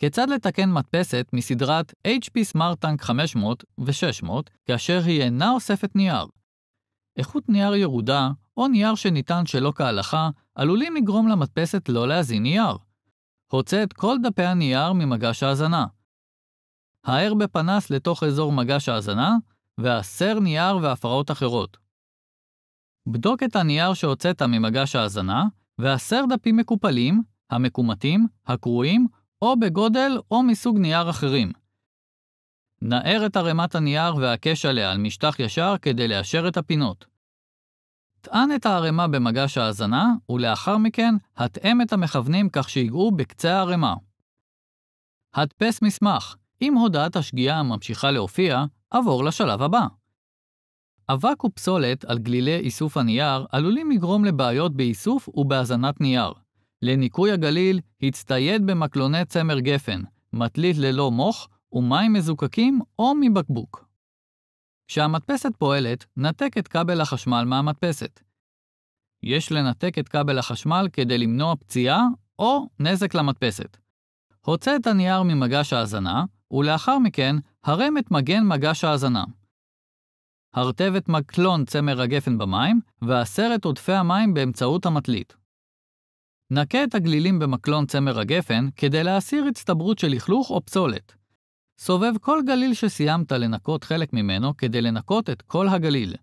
כיצד לתקן מדפסת מסדרת HP SmartTank 500 ו-600 כאשר היא אינה אוספת נייר. איכות נייר ירודה, או נייר שניתן שלא כהלכה, עלולים לגרום למדפסת לא להזין נייר. הוצא את כל דפי הנייר ממגש ההזנה. האר בפנס לתוך אזור מגש ההזנה, והסר נייר והפרעות אחרות. בדוק את הנייר שהוצאת ממגש ההזנה, והסר דפים מקופלים, המקומטים, הקרועים או בגודל או מסוג נייר אחרים. נער את ערימת הנייר והקש עליה על משטח ישר כדי לאשר את הפינות. טען את הערימה במגש ההזנה, ולאחר מכן התאם את המכוונים כך שיגעו בקצה הערימה. הדפס מסמך, אם הודעת השגיאה ממשיכה להופיע, עבור לשלב הבא. אבק ופסולת על גלילי איסוף הנייר עלולים לגרום לבעיות באיסוף ובהזנת נייר. לניקוי הגליל הצטייד במקלוני צמר גפן, מתלית ללא מוח ומים מזוקקים או מבקבוק. כשהמדפסת פועלת, נתק את כבל החשמל מהמדפסת. יש לנתק את כבל החשמל כדי למנוע פציעה או נזק למדפסת. הוצא את הנייר ממגש ההזנה, ולאחר מכן הרם את מגן מגש ההזנה. הרטב את מקלון צמר הגפן במים, והסר את עודפי המים באמצעות המטלית. נקה את הגלילים במקלון צמר הגפן כדי להסיר הצטברות של לכלוך או פסולת. סובב כל גליל שסיימת לנקות חלק ממנו כדי לנקות את כל הגליל.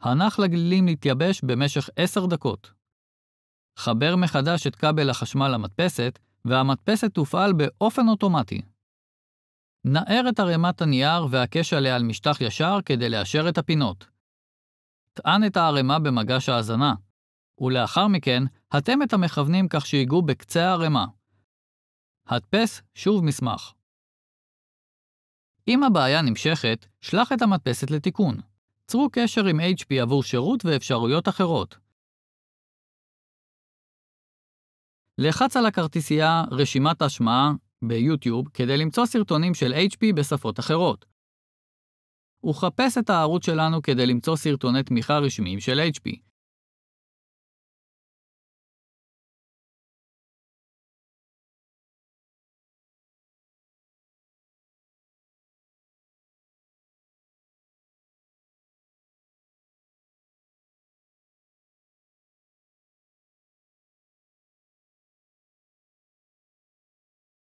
הנח לגלילים להתייבש במשך עשר דקות. חבר מחדש את כבל החשמל למדפסת, והמדפסת תופעל באופן אוטומטי. נער את ערימת הנייר והקש עליה על משטח ישר כדי לאשר את הפינות. טען את הערימה במגש ההזנה, ולאחר מכן התם את המכוונים כך שיגעו בקצה הערימה. הדפס שוב מסמך. אם הבעיה נמשכת, שלח את המדפסת לתיקון. צרו קשר עם HP עבור שירות ואפשרויות אחרות. לחץ על הכרטיסייה רשימת השמעה ביוטיוב כדי למצוא סרטונים של HP בשפות אחרות. וחפש את הערוץ שלנו כדי למצוא סרטוני תמיכה רשמיים של HP.